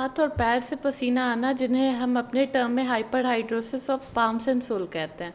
हाथ और पैर से पसीना आना जिन्हें हम अपने टर्म में hyperhidrosis of palms and sole कहते हैं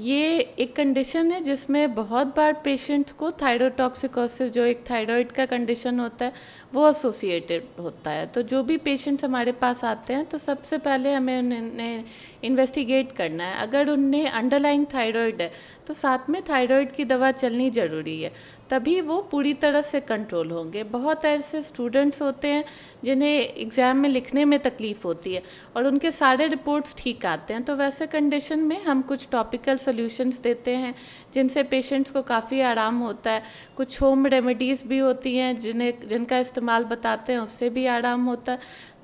ये एक कंडीशन है जिसमें बहुत बार पेशेंट को थायरोटॉक्सिकोसिस जो एक थायराइड का कंडीशन होता है वो एसोसिएटेड होता है तो जो भी पेशेंट्स हमारे पास आते हैं तो सबसे पहले हमें उन्हें इन्वेस्टिगेट करना है अगर उन्हें अंडरलाइंग थायराइड है तो साथ में थायराइड की दवा चलनी ज़रूरी है तभी वो पूरी तरह से कंट्रोल होंगे बहुत ऐसे स्टूडेंट्स होते हैं जिन्हें एग्ज़ाम में लिखने में तकलीफ़ होती है और उनके सारे रिपोर्ट्स ठीक आते हैं तो वैसे कंडीशन में हम कुछ टॉपिकल सोल्यूशंस देते हैं जिनसे पेशेंट्स को काफ़ी आराम होता है कुछ होम रेमेडीज़ भी होती हैं जिन्हें जिनका इस्तेमाल बताते हैं उससे भी आराम होता है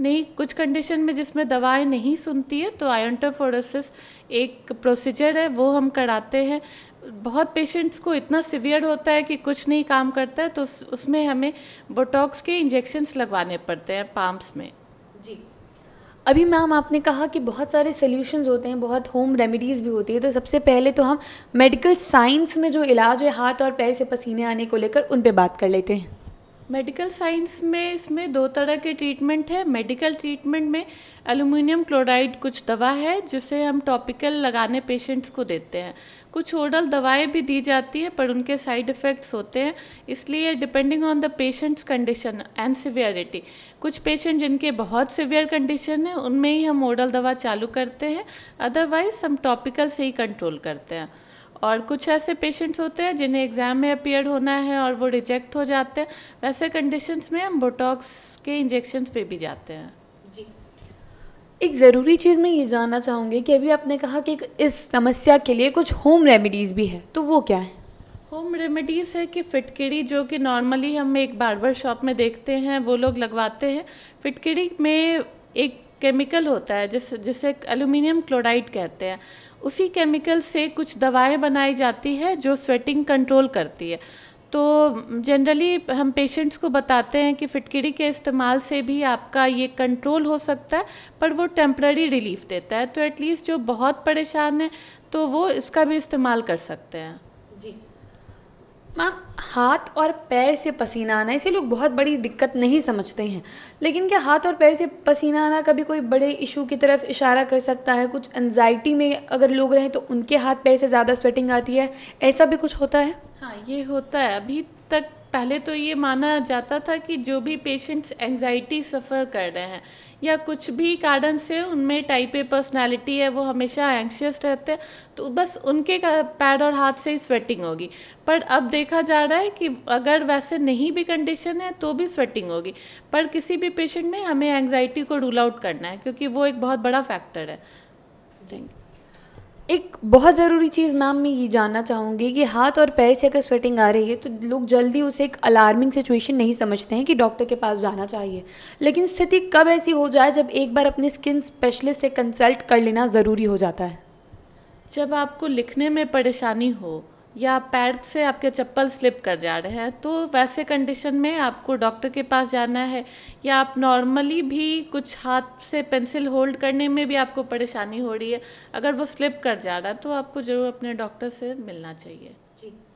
नहीं कुछ कंडीशन में जिसमें दवाएं नहीं सुनती है तो आयोटोफोरोसिस एक प्रोसीजर है वो हम कराते हैं बहुत पेशेंट्स को इतना सिवियर होता है कि कुछ नहीं काम करता है तो उसमें हमें बोटॉक्स के इंजेक्शन्स लगवाने पड़ते हैं पाम्प्स में जी अभी मैम आपने कहा कि बहुत सारे सोल्यूशन होते हैं बहुत होम रेमेडीज़ भी होती है तो सबसे पहले तो हम मेडिकल साइंस में जो इलाज है हाथ और पैर से पसीने आने को लेकर उन पर बात कर लेते हैं मेडिकल साइंस में इसमें दो तरह के ट्रीटमेंट है मेडिकल ट्रीटमेंट में एल्यूमिनियम क्लोराइड कुछ दवा है जिसे हम टॉपिकल लगाने पेशेंट्स को देते हैं कुछ ओरल दवाएं भी दी जाती है पर उनके साइड इफ़ेक्ट्स होते हैं इसलिए depending on the patient's condition and severity कुछ पेशेंट जिनके बहुत सिवियर कंडीशन है उनमें ही हम ओरल दवा चालू करते हैं अदरवाइज हम टॉपिकल से ही कंट्रोल करते हैं और कुछ ऐसे पेशेंट्स होते हैं जिन्हें एग्ज़ाम में अपियर होना है और वो रिजेक्ट हो जाते हैं वैसे कंडीशंस में हम बोटॉक्स के इंजेक्शंस पे भी जाते हैं जी एक ज़रूरी चीज़ मैं ये जानना चाहूँगी कि अभी आपने कहा कि इस समस्या के लिए कुछ होम रेमेडीज़ भी है तो वो क्या है होम रेमेडीज़ है कि फिटकिड़ी जो कि नॉर्मली हम एक बार्बर शॉप में देखते हैं वो लोग लगवाते हैं फिटकिड़ी में एक केमिकल होता है जिस जिसे एल्यूमिनियम क्लोराइड कहते हैं उसी केमिकल से कुछ दवाएं बनाई जाती है जो स्वेटिंग कंट्रोल करती है तो जनरली हम पेशेंट्स को बताते हैं कि फिटकिड़ी के इस्तेमाल से भी आपका ये कंट्रोल हो सकता है पर वो टेम्प्ररी रिलीफ देता है तो एटलीस्ट जो बहुत परेशान है तो वो इसका भी इस्तेमाल कर सकते हैं जी मैम हाथ और पैर से पसीना आना इसे लोग बहुत बड़ी दिक्कत नहीं समझते हैं लेकिन क्या हाथ और पैर से पसीना आना कभी कोई बड़े इशू की तरफ इशारा कर सकता है कुछ एनजाइटी में अगर लोग रहें तो उनके हाथ पैर से ज़्यादा स्वेटिंग आती है ऐसा भी कुछ होता है हाँ ये होता है अभी तक पहले तो ये माना जाता था कि जो भी पेशेंट्स एंजाइटी सफ़र कर रहे हैं या कुछ भी कारण से उनमें टाइप ए पर्सनैलिटी है वो हमेशा एंक्शियस रहते हैं तो बस उनके पैर और हाथ से ही स्वेटिंग होगी पर अब देखा जा रहा है कि अगर वैसे नहीं भी कंडीशन है तो भी स्वेटिंग होगी पर किसी भी पेशेंट में हमें एंग्जाइटी को रूल आउट करना है क्योंकि वो एक बहुत बड़ा फैक्टर है थैंक यू एक बहुत ज़रूरी चीज़ मैम मैं ये जानना चाहूँगी कि हाथ और पैर से अगर स्वेटिंग आ रही है तो लोग जल्दी उसे एक अलार्मिंग सिचुएशन नहीं समझते हैं कि डॉक्टर के पास जाना चाहिए लेकिन स्थिति कब ऐसी हो जाए जब एक बार अपने स्किन स्पेशलिस्ट से कंसल्ट कर लेना ज़रूरी हो जाता है जब आपको लिखने में परेशानी हो या पैर से आपके चप्पल स्लिप कर जा रहे हैं तो वैसे कंडीशन में आपको डॉक्टर के पास जाना है या आप नॉर्मली भी कुछ हाथ से पेंसिल होल्ड करने में भी आपको परेशानी हो रही है अगर वो स्लिप कर जा रहा है तो आपको ज़रूर अपने डॉक्टर से मिलना चाहिए जी